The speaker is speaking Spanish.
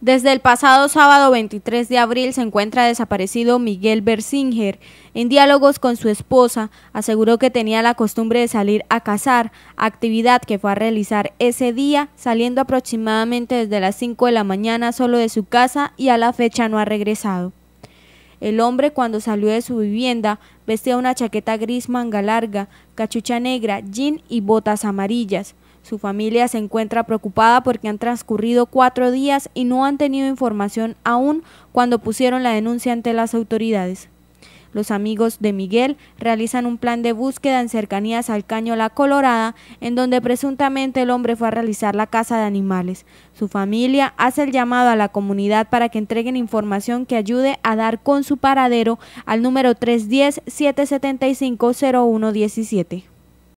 Desde el pasado sábado 23 de abril se encuentra desaparecido Miguel Bersinger. En diálogos con su esposa, aseguró que tenía la costumbre de salir a cazar, actividad que fue a realizar ese día, saliendo aproximadamente desde las 5 de la mañana solo de su casa y a la fecha no ha regresado. El hombre cuando salió de su vivienda vestía una chaqueta gris manga larga, cachucha negra, jean y botas amarillas. Su familia se encuentra preocupada porque han transcurrido cuatro días y no han tenido información aún cuando pusieron la denuncia ante las autoridades. Los amigos de Miguel realizan un plan de búsqueda en cercanías al Caño La Colorada, en donde presuntamente el hombre fue a realizar la caza de animales. Su familia hace el llamado a la comunidad para que entreguen información que ayude a dar con su paradero al número 310-775-0117.